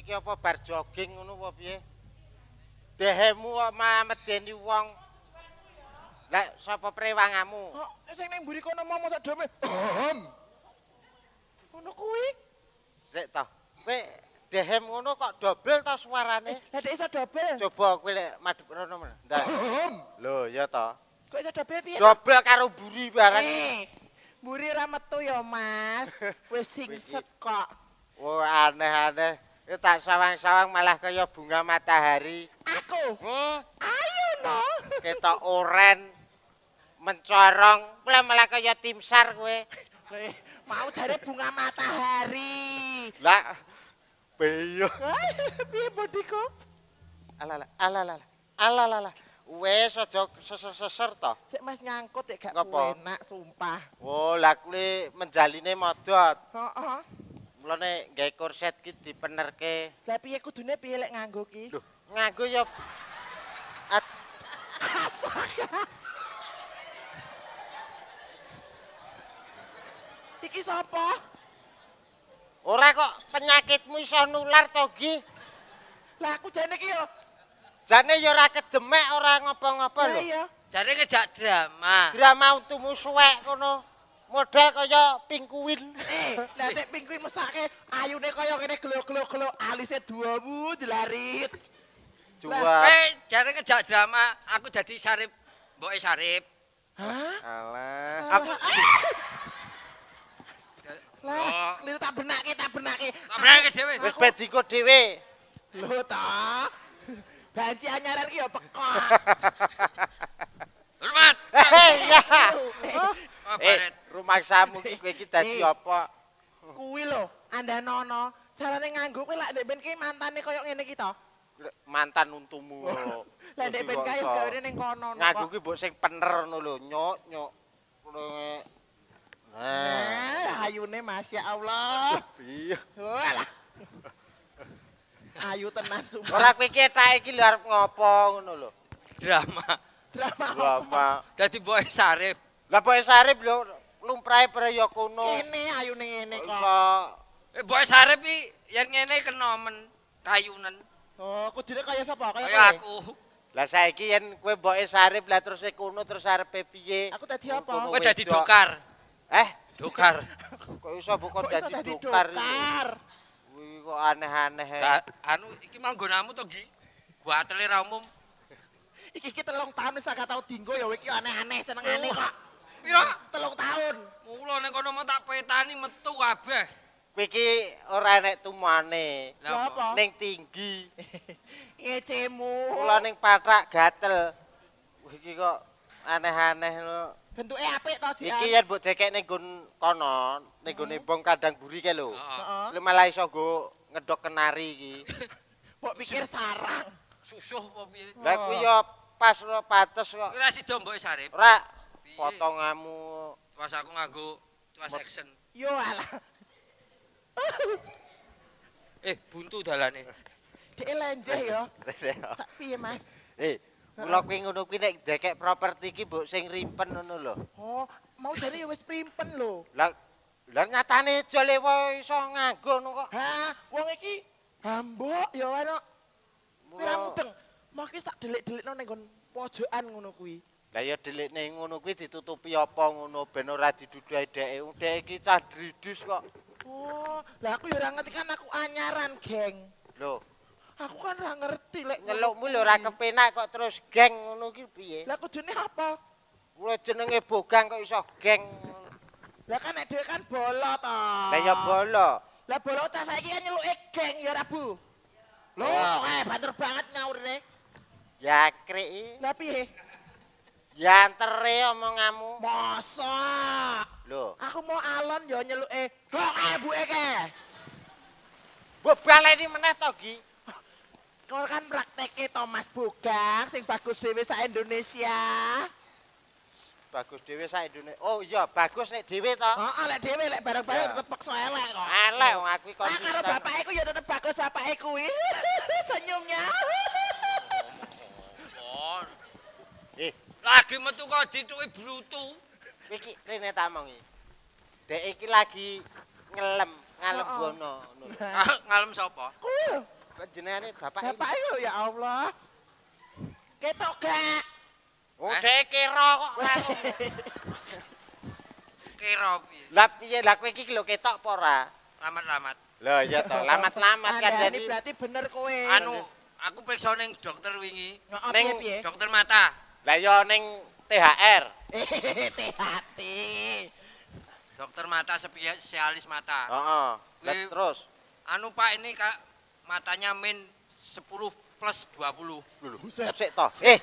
Kowe apa bar jogging ngono apa piye? Dehemu kok mamedeni wong. Lek sapa prewangamu? Kok oh, sing nang mburi kono mau sak dome. Ngono kuwi. Sik to. Kowe dehem ngono kok dobel to suarane? Eh, lah isa dobel. Coba kowe lek madhep rono men. Lho iya to. Kok isa dobel piye? Dobel karo buri bareng. Eh, buri ora metu ya, Mas. Wis sing set kok. Oh aneh-aneh. Ketak sawang-sawang malah kaya bunga matahari. Aku. Hmm? Ayo no. Kita oren mencorong malah malah kaya timsar kowe. mau dari bunga matahari. Lah. Beyo. Piye bodiku? Alala, alala. Alala. Ala. Wes aja seser-seser to. Sik Mas nyangkut ya, gak nak, sumpah. Oh, lah kuwi menjaline modot. Heeh. Uh mulane nggae korset ki dipenerke. Lah piye kudune piye lek nganggo ki? Loh, nganggo ya at Iki sapa? Ora kok penyakitmu iso nular to, Gi? Lah aku jane ki yo. Jane yo ora kedemek, ora ngapa-ngapa lho. Jane ngejak drama. Drama untumu suwek kono. model kaya pingkuin. Eh, nanti pingkuin mesake ayu deh kaya kene kelo kelo kelo alisnya dua bu jelarit. Dua. Eh, eh ngejak drama, aku jadi Sarip, boy Sarip. Hah? Alah. Aku. Eh. Lah, oh. lu tak benake, tak benake. Tak benake dhewe. Wis pediko dhewe. Lho ta. Banci anyaran ki ya peko. Hormat. Eh, Oh, eh, Barret. rumaksamu iki kowe iki dadi apa? Kuwi lho, andane ana carane nganggo kowe lak nek ben ki mantane koyo ngene iki to. Mantan untumu. Lah nek ben kaya gawe ning kono. Nganggo ki mbok sing pener ngono lho, nyok nyok. E. Nah, ayune Masya Allah. Iya. Ayu tenan sumpah. Ora kowe iki etak iki lho arep ngopo ngono lho. Drama. Drama. Drama. Dadi boe sarif. Lah boe sarif lho. lumprahe preya kono. Ini ayune ngene kok. Eh mbok sarep iki yen ngene kenomen kayunen. Oh, aku dire kaya sapa? Kaya, kaya aku. Lah saiki yen kowe mbok sarep lah terus kono terus arepe piye? Aku tadi apa? Kowe dadi dokar. Eh, dokar. kok iso buka dadi dokar? Dokar. Wih, kok aneh-aneh. Anu iki manggonamu to, Gi? Gua atele ra umum. iki ki telung tahun wis gak dinggo ya kowe iki aneh-aneh seneng aneh kok. Piro? Telung taun! Mula nek kono mau tak petani metu kabeh. iki ora enek tumane. Lha Ning tinggi. Ngecemu. Mula ning patrak gatel. Kowe iki kok aneh-aneh lho. Bentuke apik to sih. Iki yen mbok cekek ning gun kono, ning gone hmm. bong kandang buri kae lho. Heeh. malah iso go ngedok kenari iki. Mbok mikir sarang. Susuh apa piye? Lah kuwi yo pas ora pates kok. Ora sido mbok sare. Ora potonganmu tuas aku nganggo tuas action yo alah eh buntu dalane dek lenje yo piye mas eh kula kuwi ngono kuwi nek dekek properti iki mbok sing rimpen ngono lho oh mau jare wis rimpen lho lah lah nyatane jole wae iso nganggo ngono kok ha wong iki hambok yo ana Piramudeng, makis tak delik-delik no nenggon pojokan ngono kuih. Lah ya delikne ngono kuwi ditutupi apa ngono ben ora diduduhi dheke. Dheke iki cah dridus kok. Oh, lah aku ya ora ngerti kan aku anyaran, geng. Lho. aku kan ora ngerti lek nyelukmu lho ora kepenak kok terus geng ngono kuwi piye? Lah kudune apa? Kuwi jenenge bogang kok iso geng. Lah kan nek dhewe kan bola ta. Lah ya bola. Lah bola cah saiki kan nyeluk e geng ya ra, Bu. Lho, eh banter banget ngawur Ya krik. Lah piye? Yantere omonganmu. Masa? Loh. Aku mau alon ya nyeluke Bu, buke ke. Mbok baleni meneh to, Gi. kan praktekke Thomas Bogak sing bagus dhewe sak Indonesia. Bagus dhewe sak Indonesia. Oh iya, bagus nek dhewe to. Heeh, oh, lek dhewe lek bareng-bareng tetep peksa elek kok. Elek wong aku iki kok. Nah, karo ya tetep bagus bapake kuwi. Senyumnya. Lagi metu kok dituwi brutu. Iki rene ta mongi. Dek iki lagi ngelem, ngalem bono. Ah, ngalem sapa? Jenenge bapak iki. Bapak ya Allah. Ketok gak. Oh, eh? dek kira kok lan. Kira piye? Lah piye lah kowe iki lho ketok apa ora? Lamat-lamat. Lah iya to, lamat-lamat kan ah, jadi. Ini berarti bener kowe. Anu, aku periksa ning dokter wingi. Ning dokter mata. Lah yo ning THR. THT. Dokter mata spesialis mata. Heeh. terus. Anu Pak ini Kak matanya min 10 plus 20. Lho, buset. Sik toh. Eh.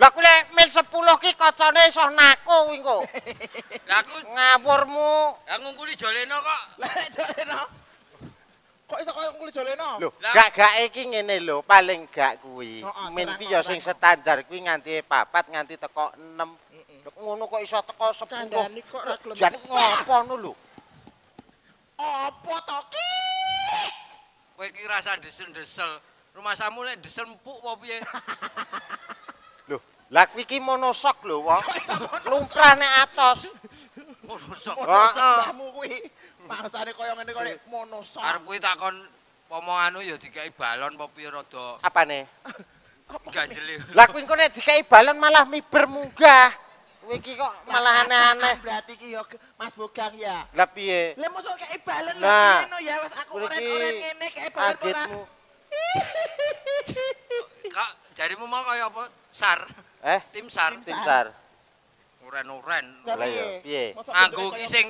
Lah kuwi min 10 ki kacane iso naku kuwi Lah aku ngawurmu. Lah ngungkuli joleno kok. Lah jolena. kok iso kok kulit jolene lho gak-gak iki ngene lho paling gak kuwi oh, oh, min piye sing standar kuwi nganti papat nganti teko 6 heeh ngono kok iso teko 10 jane kok ra gelem ngopo ngono lho opo to ki kowe iki rasa desel-desel rumah samu lek desel empuk opo piye lho lah kuwi ki monosok lho wong lungkah nek atos monosok monosok kuwi Maksane koyo ngene kok monoso. Arep kuwi takon pomo anu ya dikai balon apa piye rada. Apane? Ganjeli. Lah kuwi engko nek dikai balon malah miber munggah. Kowe iki kok malah aneh-aneh. Berarti iki ya Mas Bogang ya. Lah piye? Lah mosok kei balon nah, ngono ya wis aku oren-oren ngene kei balon ora. Kak, jarimu mau kaya apa? Sar. Eh? Tim Sar. Tim Sar. Uren uren. Lah ya piye? Nganggo ki sing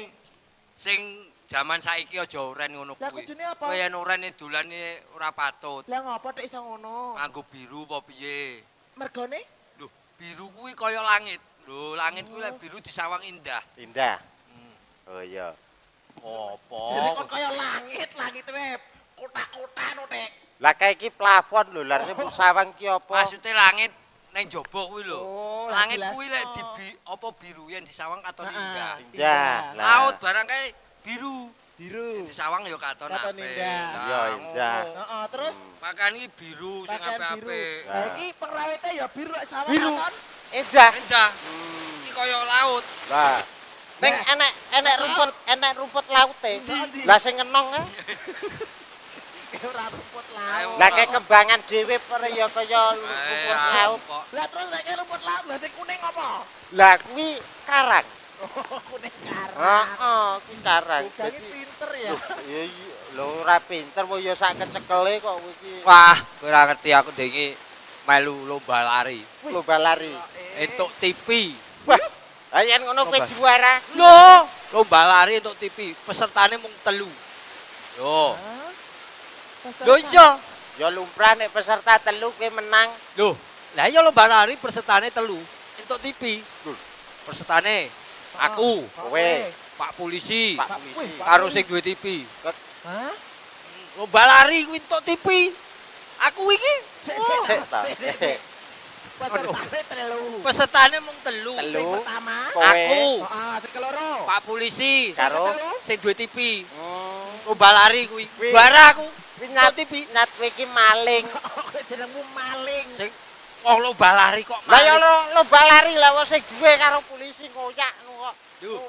sing Zaman saiki aja oren ngono kuwi. Lah kudune apa? Kaya oren dolane ora patut. Lah ngapa tok iso ngono? Anggo biru apa piye? Mergone? Lho, biru kuwi kaya langit. Lho, langit kuwi lek oh. biru disawang indah. Indah. Hmm. Oh iya. Apa? Jadi kok kaya langit, langit we Kota-kota to, Dek. Lah kae iki plafon lho, lha nek oh. sawang ki apa? Maksude langit neng jobo kuwi lho. Oh, langit kuwi lek di apa biru yen disawang katon indah. Indah. Laut barang kae biru biru di sawang yo katon ape nah, iya heeh terus hmm. pakan iki biru sing ape-ape ha iki perawete yo biru sawang katon biru endah endah hmm. iki koyo laut nah ning enek enek rumput enek rumput laute lah sing ngenong eh ora rumput laut lah kayak kembangan dhewe per yo kaya rumput laut lah terus lah rumput laut lah sing kuning apa lah kuwi karang Oh, aku ini karang. Oh, karang. ini pinter ya. Iya, iya. Lo ora pinter, mau ya sak kecekele kok. Wiki. Wah, kurang ngerti aku dengi melu lomba lari. Lomba lari. Itu eh, TV. Wah, ayan ngono ke juara. Lo, lomba lari itu TV. Pesertanya mung telu. Yo. Lo iya. Ya lumrah nih peserta telu ke menang. Lo, lah iya lomba lari pesertanya telu. Itu TV. Pesertanya. aku kowe pak polisi karo sing duwe TV hah lomba lari kuwi entuk TV aku iki Pesetane mung telu. telu. pertama aku. Heeh, oh, Pak polisi karo sing duwe TV. Oh. Lomba lari kuwi. Bara aku. Wis nyat kowe iki maling. Jenengmu maling. Sing Wong lomba lari kok. Lah ya lomba lari lah wong sing duwe karo polisi ngoyak kok.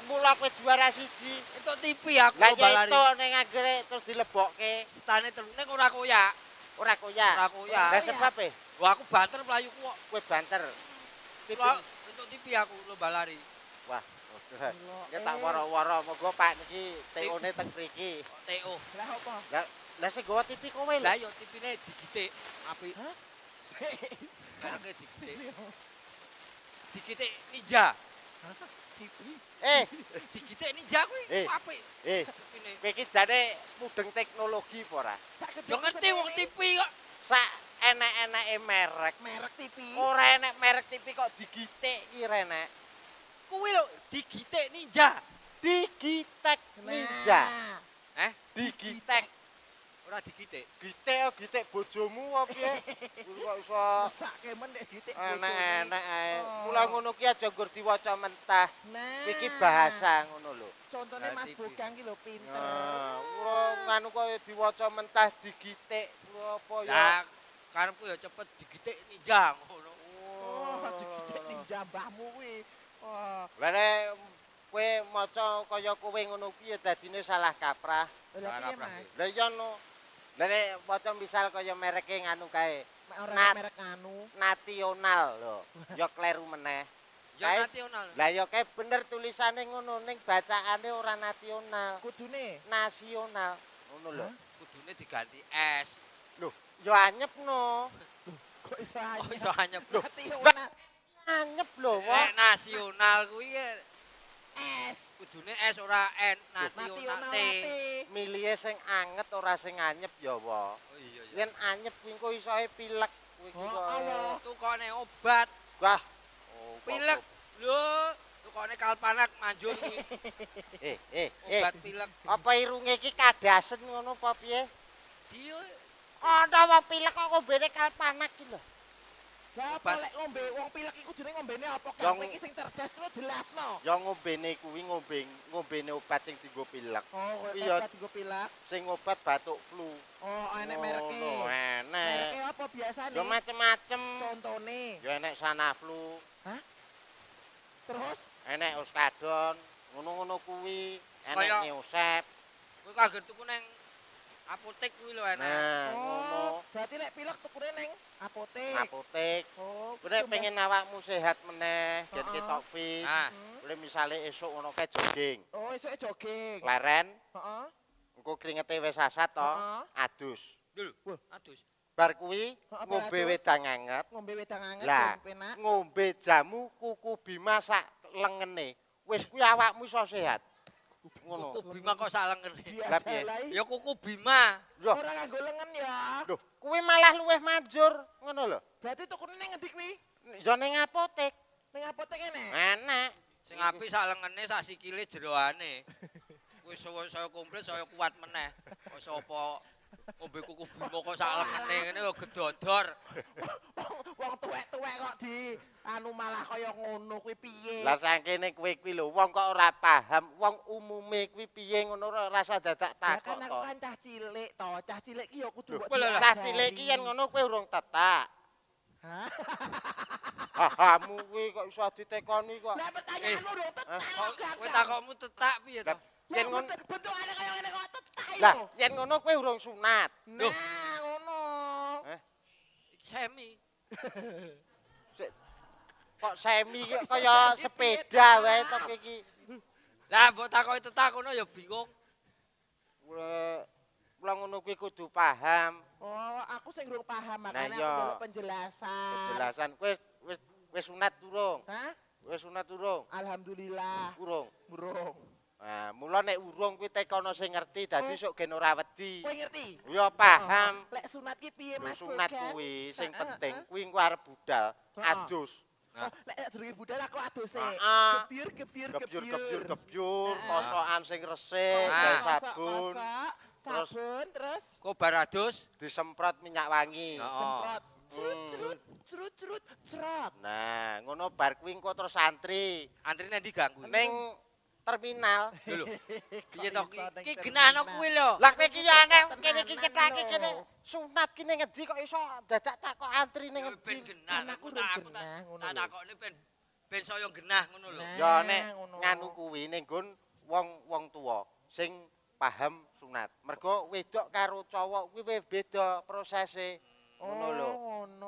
Mula kowe juara siji. Itu tipi aku lomba lari. Lah itu ning anggere terus dilebokke. Setan terus ning ora koyak. Ora koyak. Ora koyak. Lah sebab e? aku banter mlayu ku kok. Kowe banter. Hmm. Tipi. Untuk tipi aku lomba lari. Wah. Ya tak waro eh. woro monggo Pak niki TO-ne teng mriki. Oh, TO. Lah opo? Lah lah sing gowo tipi kowe lho. Lah yo tipine digitik. Apik. Hah? Digitek. Digitek dikitik. Dikitik ninja. Eh, Digitek ninja aku ini eh. apa Eh, ini jadi mudeng teknologi pora. Ya ngerti wong TV kok. Sak enak-enak merek. Merek TV. Ora enak merek TV kok digitik ire enak. Kuwi lho Digitek ninja. Digitek ninja. Hah? digitek. Ora dikitik. Gitik ya, gitik bojomu opo piye? Kok iso sakke mendek gitik. Enak-enak ae. Oh. Mula ngono ki aja gur diwaca mentah. Nah. Iki bahasa ngono lho. Contone Mas Bogang ki lho pinter. Ora nganu kaya diwaca mentah digitik opo ya. Lah, karepku ya cepet digitik ninja ngono. Oh, digitik ninja mbahmu kuwi. Wah. Lah kowe maca kaya kowe ngono ki ya dadine salah kaprah. Salah kaprah. Lah iya no. Nek waca misal kaya mereke nganu kae. Nat merek nganu. Nasional lho. Ya kleru meneh. Ya nasional. Lah ya kae bener tulisane ngono ning bacaane ora nasional. Kudune nasional. Ngono lho. Kudune diganti S. Lho, ya anyep no. Kok iso anyep? Oh, iso anyep. Lho, anyep lho, Nek eh, nasional kuwi Es, Kudune es ora N, natio nate. Milih sing anget ora sing anyep ya wa. Oh, iya, iya iya. anyep kuwi kok isoe pilek kuwi kok. Oh, obat. Wah. Oh, pilek. Lho, tukone kalpanak manjur kuwi. Eh, eh, eh. Obat pilek. Apa irunge iki kadasen, ngono apa piye? Dio. Kok ana pilek kok mbene kalpanak iki lho. Lah lek ngombe wong pilek iku jenenge ngombene apa kang iki sing cerdas kuwi jelasno. Ya ngombene kuwi ngombe ngombene obat sing dienggo pilek. Oh, iya dienggo pilek. Sing obat batuk flu. Oh, enek mereke. Oh, enek. Mereke apa biasane? Ya macem-macem. Contone. Ya enek Sanaflu. Hah? Terus enek Ustadon, ngono-ngono kuwi, enek Neosep. Kuwi kaget tuku neng apotek kuwi lho ana. Nah, oh, berarti lek pilek tukure ning apotek. Apotek. Oh, nek pengen awakmu sehat meneh, jadi oh. ketok fit. Nah. Boleh misalnya esok ono jogging. Oh, esok jogging. Leren. Heeh. Oh. Engko kringete wis sasat to. Oh. Adus. Lho, adus. Bar kuwi ngombe wedang anget. Ngombe wedang anget lah, ngombe jamu kuku bima sak lengene. Wis kuwi awakmu iso sehat. Bima kok salah ngene. Ya kuku Bima. Ora nganggo lengen ya. Loh, kuwi malah luweh majur, ngono lho. Berarti tukune ning ngendi kuwi? Ya ning apotek. Ning apotek ngene. Enak. Sing apik sak lengene sak sikile jeroane. Kuwi saya komplit saya kuat meneh. Kok sapa ombe kuku bimo kok salahane ngene kok gedodor wong tuwek-tuwek kok di anu malah kaya ngono kuwi piye lah sakene kuwi kuwi lho wong kok ora paham wong umume kuwi piye ngono ora rasa dadak takok kok kan kan cah cilik to cah cilik ki ya kudu kok cah cilik ki yen ngono kuwi urung tetak Hahamu kuwi kok iso ditekoni kok. Lah pertanyaanmu eh, urung tetak. Eh, kowe takokmu tetak piye to? yen ngono bentukane kaya ngene kok tetek lah yen ngono kowe urung sunat nah ngono eh? semi kok semi kaya sepeda wae to iki lah mbok takoki tetek ngono ya bingung mula ngono kuwi kudu paham oh aku sing urung paham makane nah, aku perlu penjelasan penjelasan kowe wis wis sunat durung ha wis sunat durung alhamdulillah durung durung Nah, mula nek urung kuwi tekono sing ngerti dadi eh. sok gen ora wedi. Kowe ngerti? Ya paham. Oh, lek sunat ki piye Mas? Sunat kuwi sing penting kuwi engko arep budal oh. adus. Nah, oh, lek durunge budal aku adus e. Gebyur gebyur gebyur. Gebyur gebyur kosokan sing resik, nah. sabun. Terus, sabun terus. Kobar adus disemprot minyak wangi. Semprot. Hmm. Crut crut crut crut Nah, ngono bar kuwi engko terus antri. Antrine diganggu. ganggu. terminal. Lho. Piye to iki genahno kuwi lho. Lah kowe iki ya aneh kene iki cetake kene sunat kene ngendi kok iso dadak takok antri ning ngendi. Ben genah aku tak aku tak takokne ben ben saya genah ngono lho. Ya nek nganu kuwi ning gun wong-wong tuwa sing paham sunat. Mergo wedok karo cowok kuwi beda prosese. Oh, ngono lho. Ngono.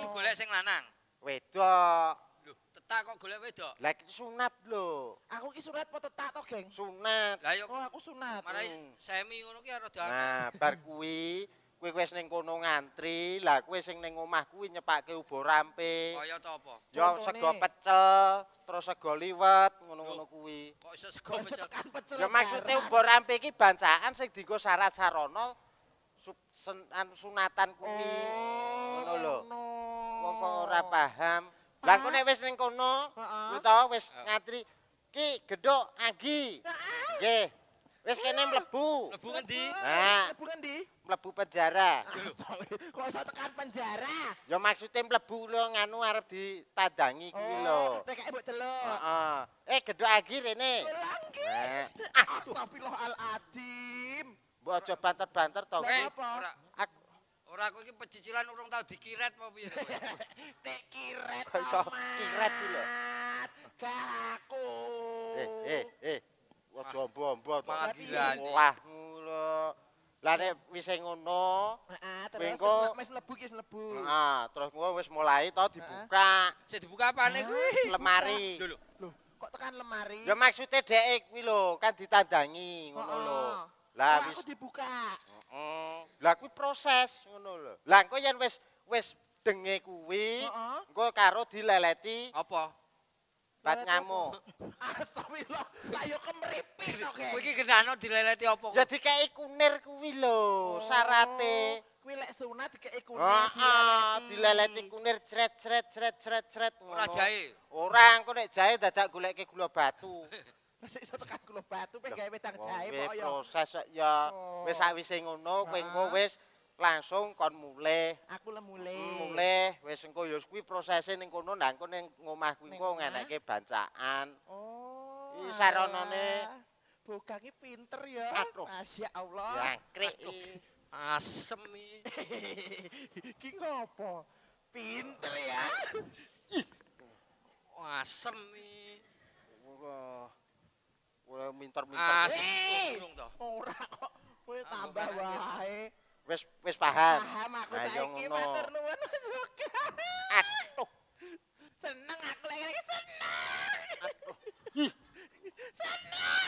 Kudu golek sing lanang. Wedok. Tak kok golek wedok? Lah sunat lho. Aku iki sunat apa tetak to, Geng? Sunat. Lah yo oh, aku sunat. Marai hmm. semi ngono ki rada Nah, bar kuwi kuwi wis ning kono ngantri, lah kuwi sing ning omah kuwi nyepake ubo rampe. Kaya oh, to apa? Yo sego pecel, terus sego liwet, ngono-ngono kuwi. Kok iso sego pecel? Ya maksudnya ubo rampe iki bancakan sing dinggo syarat sarana sunatan kuwi. Oh, ngono lho. Wong kok ora paham. Lah kok nek wis ning kono, utawa wis ngatri ki gedhok agi. Nggih. Wis kene mlebu. Mlebu ngendi? Nah, mlebu ngendi? Mlebu penjara. Ah, kok iso tekan penjara? Ya maksudnya mlebu lho nganu arep ditadangi oh, kuwi lho. Teke Eh gedhok agi rene. Ilang ki. Nah. Astagfirullah al adim. Mbok aja banter-banter to. Ora. Ora aku iki pecicilan urung tau dikiret apa piye. Dikiret apa? Kiret ku lho. Gaku. Eh eh eh. Wah ah. bombo to. Lah ngono. Lah nek wis ngono, heeh, ah, ah, terus wis mlebu iki wis mlebu. Heeh, terus wis mulai to dibuka. Sik dibuka apane kuwi? Lemari. Lho kok tekan lemari? Ya maksudnya dhek e kuwi lho, kan ditandangi ngono lho. Oh, oh. Lah wis aku dibuka. Heeh. Lah kuwi proses ngono lho. Lah engko yen wis wis denge kuwi, engko karo dileleti apa? Bat ngamu. Astagfirullah, lah yo kemripit to Kuwi gendano dileleti apa? Ya dikeki kunir kuwi lho, oh, sarate. Kuwi lek sunat dikeki kunir. Heeh, dileleti kunir cret cret cret cret cret. Ora jahe. Ora engko nek jahe dadak goleke gula batu. iso tekan kulo batu pe gawe wedang jahe kok ya. Proses oh. ya wis sawise ngono kowe engko wis langsung kon muleh. aku le Muleh, mulai wis engko ya kuwi prosese ning kono nah engko ning ngomah kuwi engko ngeneke bancaan oh iki saranane bogange pinter ya masya Allah jangkrik asem iki ngopo pinter ya asem iki Kowe minter-minter. Eh, oh, bingung Ora kok. Kowe ah, tambah wae. Wis wis paham. Paham aku nah, saiki matur nuwun Mas Aduh. Seneng aku lek seneng. Aduh. Seneng.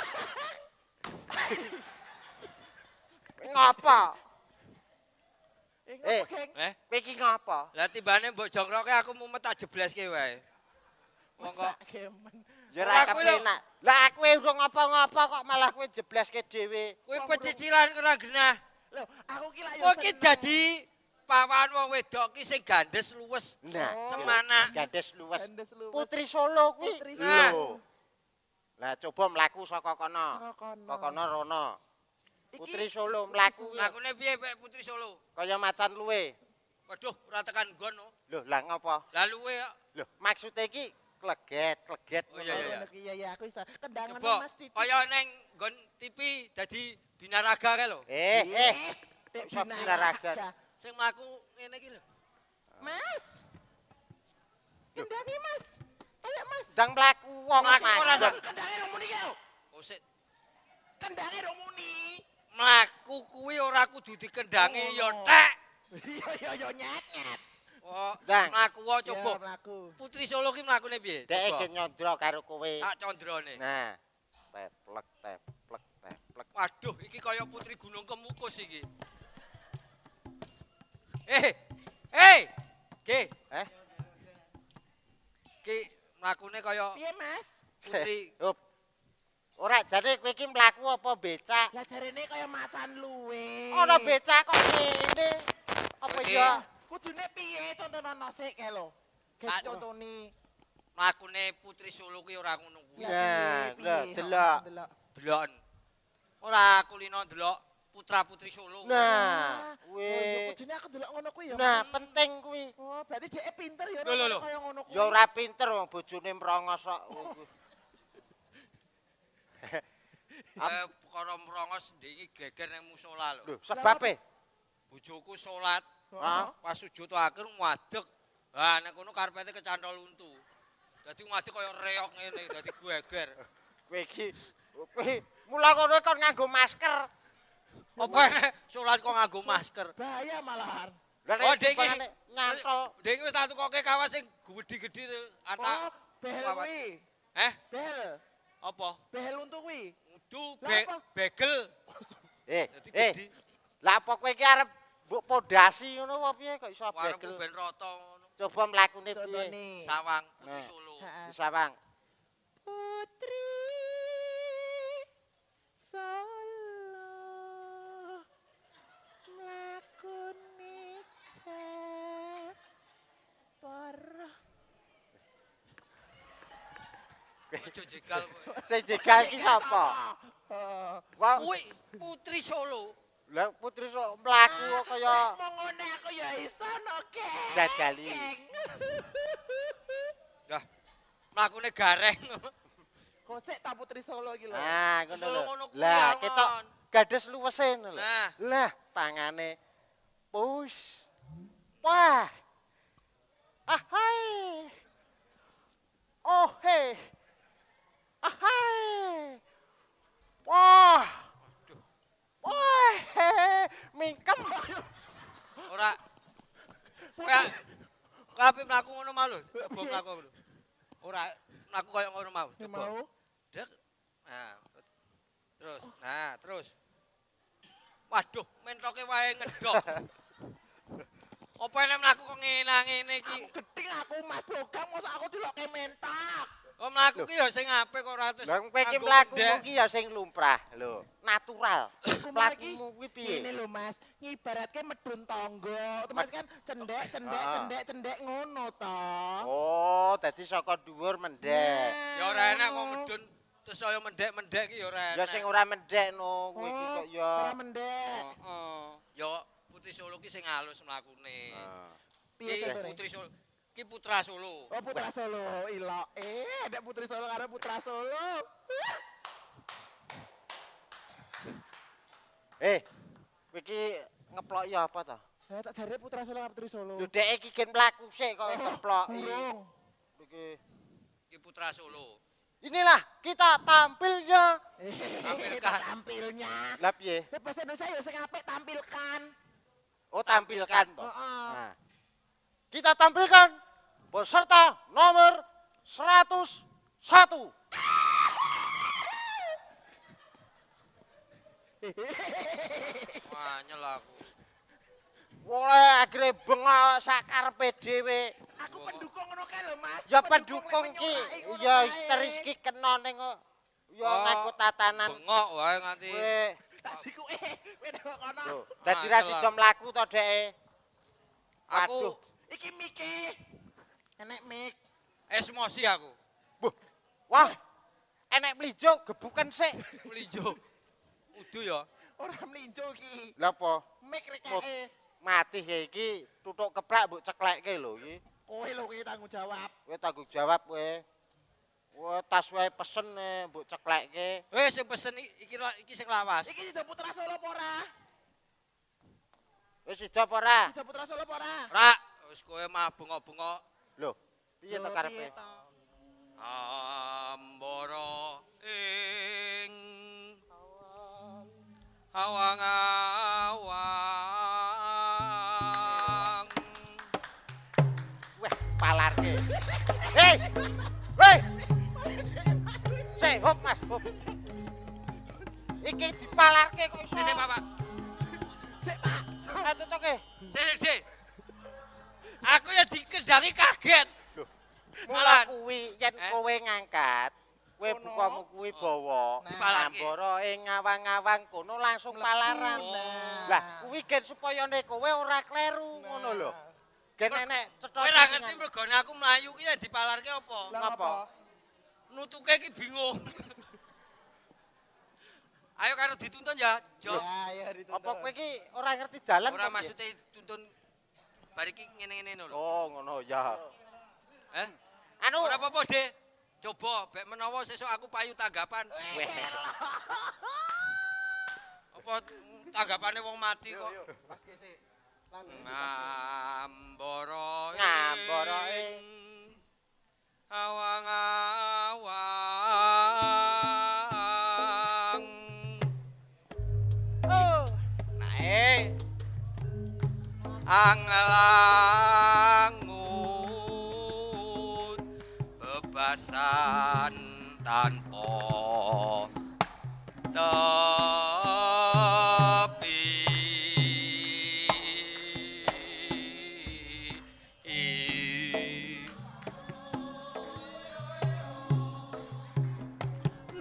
Ngapa? Eh, eh, eh? iki ngapa? Lah tibane mbok jongroke aku mumet tak jebleske wae. Monggo. Gemen. Ya ra kepenak. Lah kowe urung apa-apa kok malah kowe jebleske dhewe. Kowe pecicilan ora genah. aku ki lak yo. Kok dadi pawan wong wedok ki sing gandhes luwes. Nah, oh. semana. Gandhes luwes. Putri Solo kuwi. Lah coba mlaku saka kono. Saka kono rono. Putri Solo mlaku. Lakune piye Putri Solo? Kaya macan luwe. Waduh, ora tekan nggon. Oh. Lho, lah ngopo? Lah luwe kok. Lho, maksude iki kleget kleget oh, iya, iya. aku eh, eh. bisa kendangan Kebo, mas tipi kaya neng gon tipi jadi binaraga kan lo eh eh Dek binaraga sing aku ngene iki lho mas kendangi mas ayo mas dang mlaku wong aku ora sak kendange rong muni lho oh, kusit kendange rong muni mlaku kuwi ora kudu dikendangi oh. yo tek iya iya yo nyet Dang. Mlaku coba. Putri Solo ki mlakune piye? Deke ge nyondro karo kowe. Tak condrone. Nah. Teplek, teplek, teplek. Waduh, iki kaya putri gunung kemukus iki. Eh. Hey. Hey. Eh. Ki. Eh. Ki mlakune kaya Piye, Mas? Putri. Eh, up. Ora jare kowe iki mlaku apa becak? Lah jarene kaya macan luwe. Ora becak kok ngene. Apa okay. kudune piye tontonono sik kelo. Gek contone mlakune putri sulu kuwi ora ngono kuwi. Delok. Delok. Ora kulino delok putra-putri sulu. Nah, kuwi. Ah, oh, kudune aku delok ngono kuwi ya. Nah, penting kuwi. Oh, berarti dhek pinter ya kaya ngono kuwi. Ya ora pinter wong bojone merongos kok. Oh. Eh perkara mrongos ndek iki geger nang musala lho. Lho, sebabe bojoku salat Ha? Pas sujud akhir ngadeg. Ha nek ngono karpete kecantol untu. Dadi ngadeg kaya reok ngene, dadi geger. Kowe iki kowe mula kowe kon nganggo masker. Apa nek salat kok nganggo masker? Bahaya malahan. Lah oh, iki ngantol. Dek wis tak tukoke kawas sing gedhi-gedhi ata oh, bel kuwi. Eh? Bel. Apa? Bel untu kuwi. Udu begel. bagel. eh, Eh. Lah apa iki arep mbok pondasi ngono apa piye kok iso begel. Warung ben rata ngono. Coba mlakune piye? Sawang Putri Solo. Sawang. Putri Solo. Mlakune ke para Kecil jegal kowe. Sing jegal iki sapa? Wah, putri Solo. Lah putri sok mlaku kok kaya ngene aku ya iso no, geng. Dadali. Lah mlakune gareng. Kok sik ta putri solo iki lho. Nah, ngono lho. Lah ketok gadis luwesen. ngono lho. Lah tangane push. Wah. Ah ngono mau lho, aku Ora aku koyo ngono mau. Ya mau. Dek. terus. Nah, terus. Waduh, mentoke wae ngedok. Apa yang melakukan kok ngene ngene iki? Gedhe aku Mas Bogang, mosok aku dilokke mentak. Oh mlaku ki ya sing apik kok ora terus. Lah kowe mlaku ki ya sing lumrah lho, natural. Mlakumu kuwi piye? Ngene lho Mas, ngibaratke medhun tangga, temen kan cendek cendek cendek cendek ngono to. Oh, dadi saka dhuwur mendek. Ya ora enak kok medhun terus saya mendek mendek ki ya ora enak. Ya sing ora mendek no kuwi ki oh, kok ya. Ora mendek. Heeh. Ya putri Solo ki sing halus mlakune. Piye putri Solo? Ki Putra Solo. Oh Putra Solo, ilo. Eh ada Putri Solo karena Putra Solo. eh, Wiki ngeplok ya apa ta? Saya tak cari Putra Solo apa Putri Solo. Yo dek iki gen mlaku sik kok oh, ngeplok. Burung. Wiki. Ki Putra Solo. Inilah kita tampilnya. Eh, tampilkan. tampilnya. Lap ye. Eh, Bahasa Indonesia yo ya sing apik tampilkan. Oh tampilkan. tampilkan. Oh, oh. Nah. Kita tampilkan peserta nomor 101. Wah, nyel aku. Wole akhire bengal sakar PDW. Aku pendukung ngono kae Mas. Ya pendukung ki. Ya histeris ki kena ning ya oh, aku tatanan. Bengok wae nganti. Tak siku eh, kowe nang kono. Dadi ra sida mlaku to, Dek. Aku iki Miki. Enek mik. Esmosi aku. Buh. Wah. Enek melijo gebukan sik. melijo. Udu ya. Ora melijo iki. Lha apa? Mik rekake. Mati ya iki tutuk keprak mbok ceklekke lho iki. Kowe lho ki tanggung jawab. Kowe tanggung jawab kowe. Wah, tas wae pesen e mbok ceklekke. Eh, sing pesen iki iki sing lawas. Iki sida putra Solo apa ora? Wis sida apa ora? Sida putra Solo pora rak Ora, wis kowe mah bengok-bengok. Lho, piye to karepe? Ambara ing awang awang. Weh, palarke. Hei! Weh! Sing, hop Mas, hop. Iki dipalarke kok iso. Sik, Pak. Sik, Pak. Sik, Pak. Sik, Pak. aku ya dikendangi kaget. Mula kuwi yen eh? kowe ngangkat kowe bukamu kuwi bawa namboro ing ngawang-awang kono langsung palaran. Lah kuwi gen supaya nek kowe ora kleru ngono lho. Gen enek cethok. Ora ngerti mergo aku mlayu ki yen dipalarke apa? Apa? Nutuke ki bingung. Ayo karo dituntun ya, Jo. Ya, ayo dituntun. Apa kowe ki ora ngerti jalan? Ora maksude dituntun bariki ngene-ngene lho. Oh, ngono ya. Eh? Anu. Ora apa-apa, Dik. Coba bek menawa sesuk aku payu tanggapan. Apa tanggapane wong mati kok. Yo, Ngamboro ing awang-awang angelangun bebasan tanpa tepi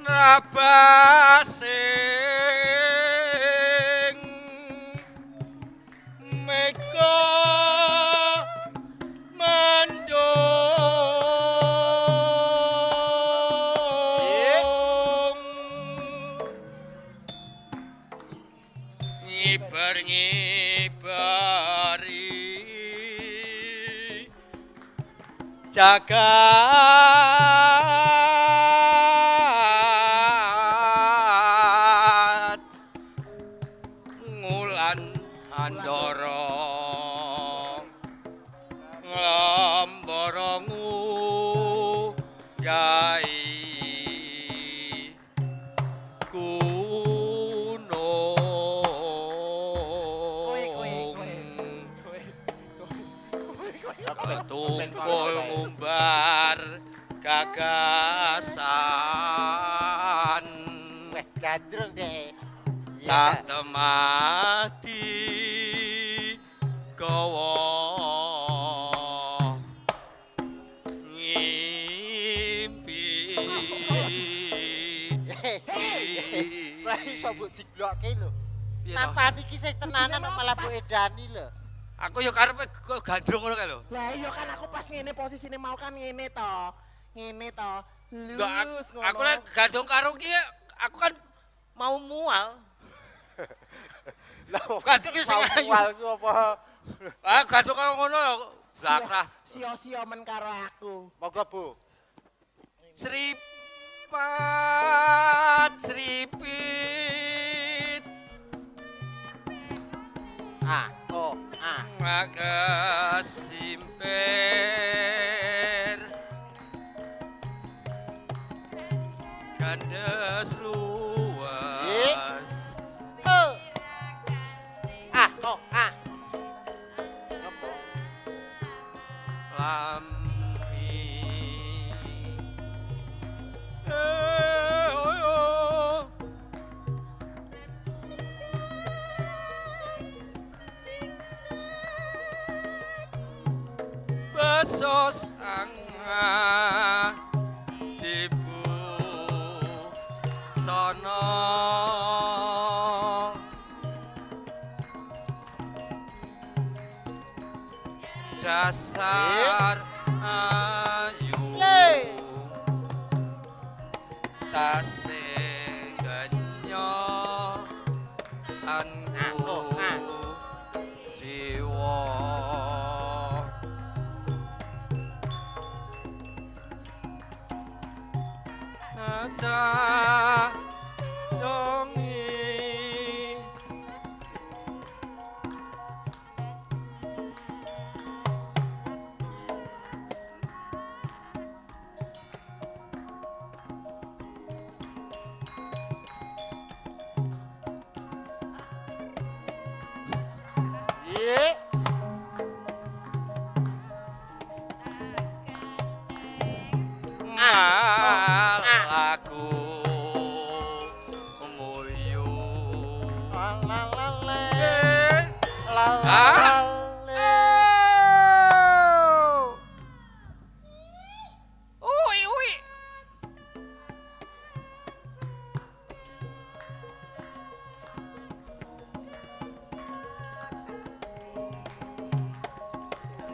nabasin Jaga Hati kowo ngimpi Rai iso mbok jiblokke lho. Tanpa iki sing tenanan malah mbok edani lho. Aku yo karepe gandrung ngono kae lho. Lah iya kan aku pas ngene posisine mau kan ngene to. Ngene to. Lus ngono. Aku kan gandrung karo ki aku kan mau mual. Lah gaduk sing ayu. Ah, lah gaduk kaya ngono ya zakrah. Sia-sia men karo aku. Monggo Bu. Sripat sripit. Ah, oh, ah. atas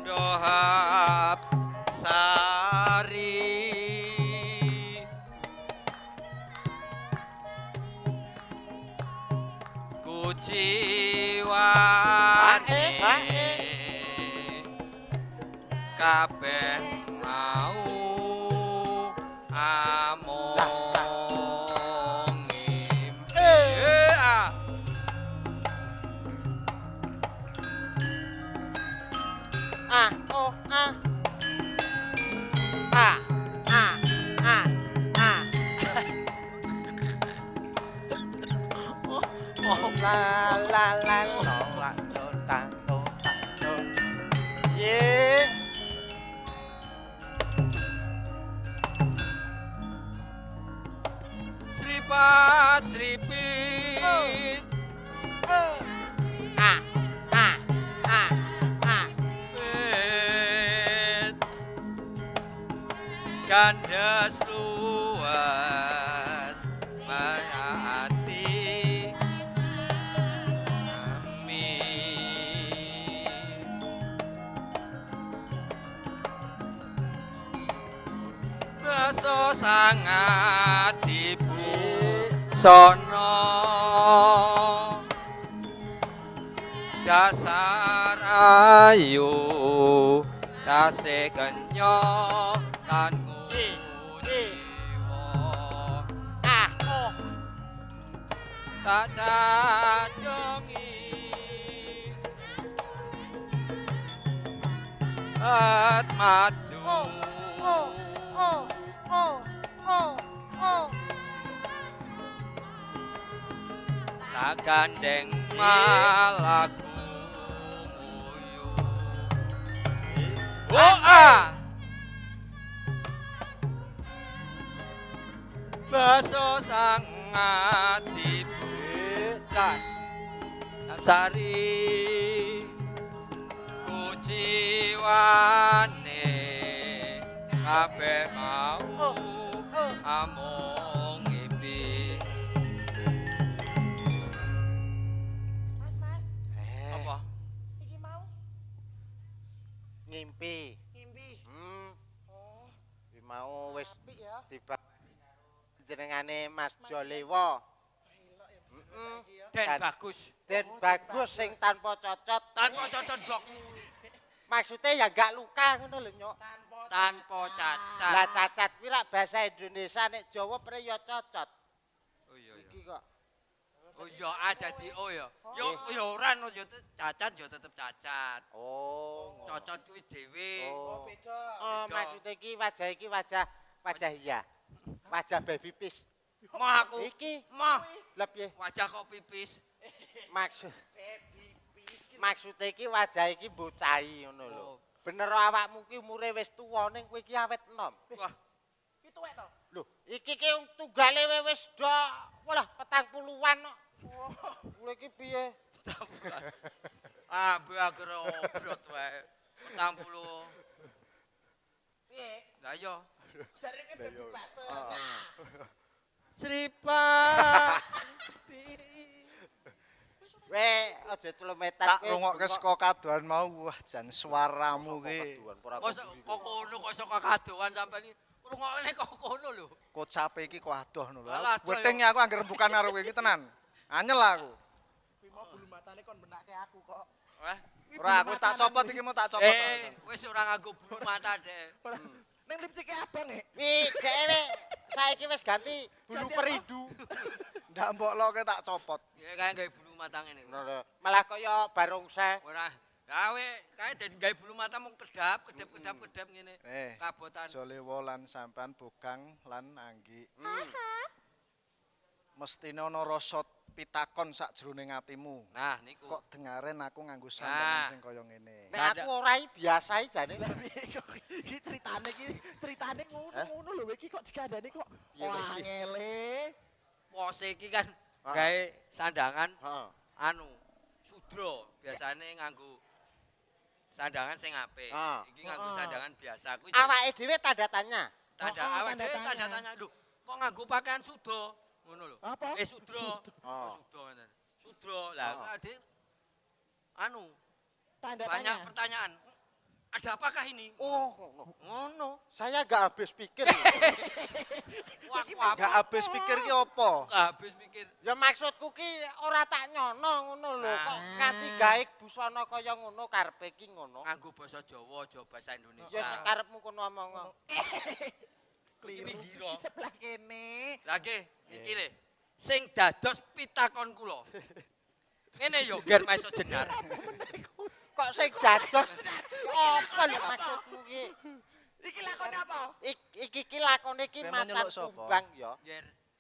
dohap sari kuciwani kabeh sangat ibu sono dasar ayu tase kenyo kan Tajanyongi At gandeng malaku muyu oa baso sangat dibesan sari kuciwane kabeh dibangun jenengane Mas Jolewo. Den bagus. Den bagus sing tanpa cocot. Tanpa cocot blok. Maksudnya ya gak luka ngono lho nyok. Tanpa cacat. Lah cacat kuwi lak Indonesia nek Jawa pre ya cocot. Oh iya iya. kok. Oh iya aja ah, di oh ya. Yo yo ora yo cacat yo tetep cacat. Oh. Cocot kuwi dhewe. Oh, oh beda. Oh maksudnya iki wajah iki wajah wajah iya. Wajah baby pis. Mau aku. Iki. Mau. Lebih. Wajah kok pipis. Maksud. Baby pis. Maksud iki wajah iki bocahi ngono lho. Oh. Bener awakmu ki umure wis tuwa ning kowe iki awet enom. Wah. Iki tuwek to? Lho, iki ki tunggale wewe wis do. Walah, 40-an kok. No. Wah, kowe iki piye? ah, bagro obrot wae. 40. Piye? Lah iya, Cari ah. ke baby pasar. Nah. Sripa. We, aja celometan. Tak rungokke saka kaduan mau, wah jan suaramu ki. Kok kok ngono kok saka kaduan sampean iki. Rungokne kok ngono lho. Kocape iki kok adoh lho. Wetenge aku anggere bukan karo kowe iki tenan. Anyel aku. Kuwi mau bulu matane kon benakke aku kok. Wah. Ora aku tak copot iki mau tak copot. Eh, wis ora nganggo bulu mata, Dek. Neng lipstiknya abang ya? Wih, kaya Saiki wes ganti. Bulu peridu. Ndak mbok lo tak copot. Ya kaya gaya bulu matang ini. Nore. Malah kaya barung se. Orang. Ya weh, kaya bulu matang mau kedap, kedap, kedap, kedap, eh, Kabotan. Jole wolan sampan bukang lan anggi. Hmm. Mesti nono rosot pitakon sakjroning atimu. Nah, niku. Kok dengaren aku nganggo sandangan nah. sing kaya ngene. Nek aku ora biasa jane lha iki critane iki critane ngono-ngono lho iki kok digandane kok wah angele. Pose iki kan ah. gawe sandangan. Heeh. Anu, sudra biasane nganggo sandangan sing apik. Iki nganggo sandangan biasa. Aku awake dhewe tanda tanya. Tanda oh, oh, awake dhewe tanda tanya. Lho, kok nganggo pakaian sudra? ngono lho. Apa? sudra. Eh, sudra oh, ah. ngoten. Sudra lah adik ah. anu tanda banyak pertanyaan. Ada apakah ini? Oh, ngono. Saya gak habis pikir. Wah, gak habis pikir ki apa? Gak habis pikir. Ya maksudku ki ora tak nyono ngono lho. Nah. Kok kati busana kaya ngono karepe ki ngono. Kanggo basa Jawa, aja basa Indonesia. Ya karepmu kono omong. kliru iki sebelah kene. Lah nggih, iki Sing dados pitakon kula. Ngene yo, ger meso jenar. Kok sing dados apa maksudmu iki? Iki lakone apa? Iki iki lakone iki matur sumbang yo.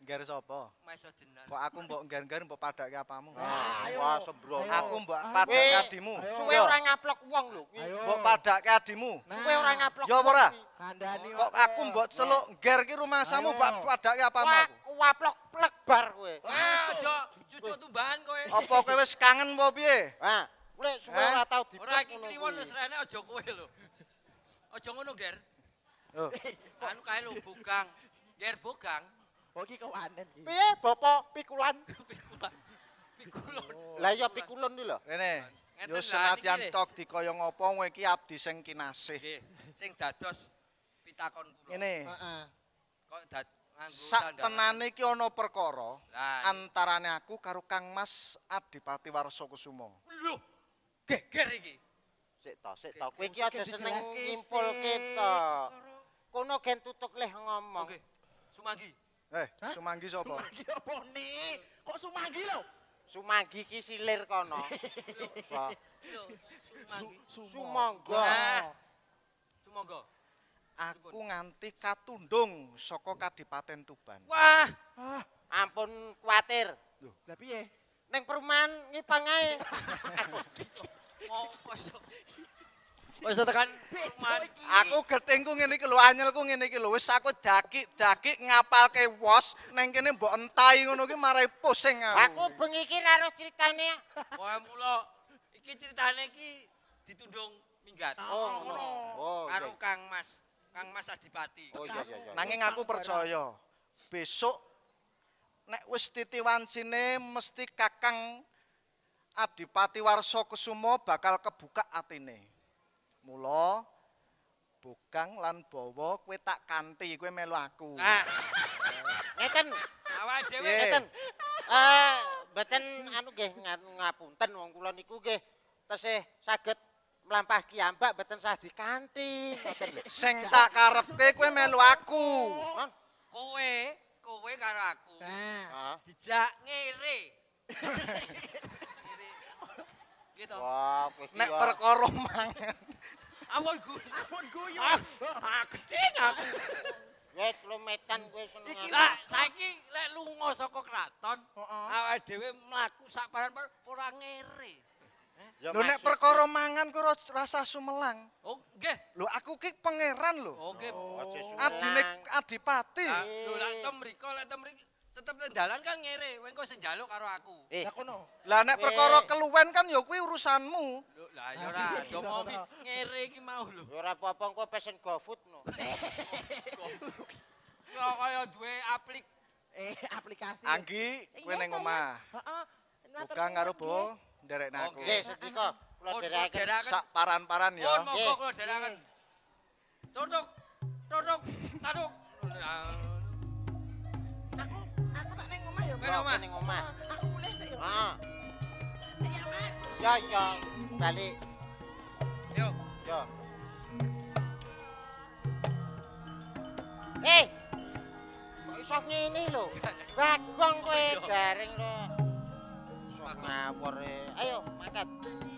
ngger sapa? Meso jenan. Kok aku mbok ngger-ngger mbok padake apamu? Ah, ayo sembrono. Aku mbok padake adimu. Suwe ora ngaplok wong lho kuwi. Mbok padake adimu. Suwe ora ngaplok. Ya ora. Kandhani kok aku mbok celuk ngger ki rumah samu mbok padake apamu? Aku waplok plek bar kowe. Wah, aja cucuk tumbahan kowe. Apa kowe wis kangen apa piye? Hah. Kuwi suwe ora tau dipuk. Ora iki kliwon nesrene aja kowe lho. Aja ngono ngger. Oh. Anu kae lho bogang. Ger bogang. Bapak oh, iki kawanen iki. Piye, bapak pikulan? Pikulan. Oh. Lah ya pikulan iki lho. Rene. Yo senajan tok dikoyo ngopo kowe iki abdi sing kinasih. Sing dados pitakon kula. Ngene. Heeh. Sak tenane iki ana perkara antarane aku karo Kang Mas Adipati Warsa Kusuma. Lho, geger iki. Sik to, sik to. Kowe iki aja seneng ngimpulke to. Kono gen tutuk leh ngomong. Oke. Sumangi. Eh, Sumanggi sapa? Sumanggi apa ni? Kok Sumangi lho? Sumanggi ki silir kono. Lho, Sumanggi. Sumangga. Eh. Sumangga. Aku nganti katundung saka Kadipaten Tuban. Wah! Ah. Ampun kuatir. Lho, lha piye? Ning peruman, ngipang ae. Ngopo sok? Wis tekan Aku getingku ngene iki lho, anyelku ngene iki lho. Wis aku dakik-dakik ngapalke wos ning kene mbok entai ngono ki marai pusing aku. Aku bengi iki karo critane. Wah, mulo iki critane iki ditundung minggat. Oh, ngono. Oh, karo Kang Mas, Kang Mas Adipati. Oh, Nanging aku percaya besok nek wis titiwancine mesti Kakang Adipati Warso Kusumo bakal kebuka atine. Mula bukang lan bawa kowe tak kanthi kowe melu aku. Nah. Ngeten. Awak dhewe ngeten. Eh, mboten anu nggih ngapunten wong kula niku nggih tesih saged mlampah kiambak mboten sah dikanthi. Sing tak karepke kowe melu aku. Kowe, kowe karo aku. Heeh. Ah. Dijak ngire. Gitu. Wah, Nek perkara mangen. Awon go. Awon go yo. Ah, ah, keting aku. Wes lumetan kowe seneng. Lah saiki lek lunga saka kraton, awake dhewe mlaku sak paran ora ngere. Lho nek perkara mangan ku rasa sumelang. Oh nggih. Lho aku ki pangeran lho. Oh nggih. Oh, Adine adipati. Lho lek temriko lek temriko tetep ndalan kan ngere, kowe kok senjaluk karo aku. Eh. Lah kono. Lah nek perkara eh. keluwen kan ya kuwi urusanmu. Lah ya ora, domongi ngere iki mau lho. Ya ora apa-apa kok pesen GoFood no. Ya kaya duwe aplik eh aplikasi. Anggi, eh, kowe ning omah. Heeh. Tukang karo Bo nderekna aku. Nggih, sediko. Kula oh, dereken sak paran-paran ya. Oh, Nggih. Kula dereken. Tutuk. Tutuk. Tutuk. ning omah. Aku mulih sik. Heeh. Iya, Mas. Yo yo, bali. Yo. Yo. Eh. Kok iso ngene lho? Bagong kowe garing lho. Ngawur e. Ayo, macet.